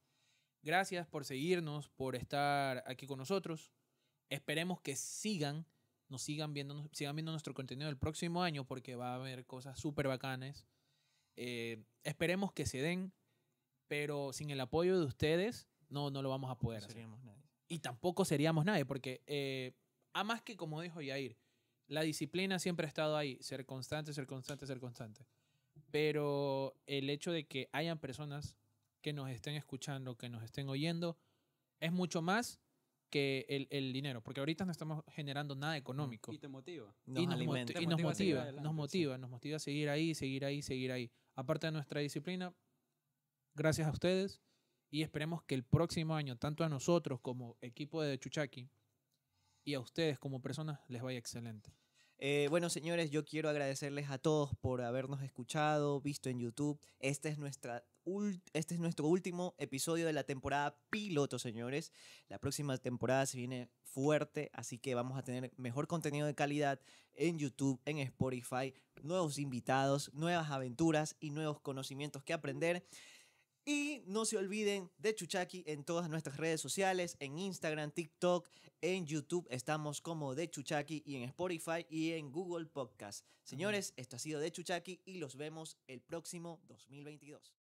S2: Gracias por seguirnos, por estar aquí con nosotros. Esperemos que sigan, nos sigan viendo, sigan viendo nuestro contenido el próximo año porque va a haber cosas súper bacanes. Eh, esperemos que se den, pero sin el apoyo de ustedes no, no lo vamos a poder. Y tampoco seríamos nadie, porque eh, a más que como dijo Yair, la disciplina siempre ha estado ahí, ser constante, ser constante, ser constante. Pero el hecho de que hayan personas que nos estén escuchando, que nos estén oyendo, es mucho más que el, dinero, porque ahorita no estamos generando nada económico. Y te motiva.
S1: Nos y nos, motiva, nos
S2: motiva, nos motiva a seguir ahí, seguir ahí, seguir ahí. Aparte de nuestra disciplina, gracias a ustedes y esperemos que el próximo año, tanto a nosotros
S1: como equipo de Chuchaki y a ustedes como personas, les vaya excelente. Eh, bueno, señores, yo quiero agradecerles a todos por habernos escuchado, visto en YouTube. Este es, nuestra este es nuestro último episodio de la temporada piloto, señores. La próxima temporada se viene fuerte, así que vamos a tener mejor contenido de calidad en YouTube, en Spotify, nuevos invitados, nuevas aventuras y nuevos conocimientos que aprender. Y no se olviden de Chuchaki en todas nuestras redes sociales, en Instagram, TikTok, en YouTube. Estamos como de Chuchaki y en Spotify y en Google Podcast. Señores, esto ha sido de Chuchaki y los vemos el próximo 2022.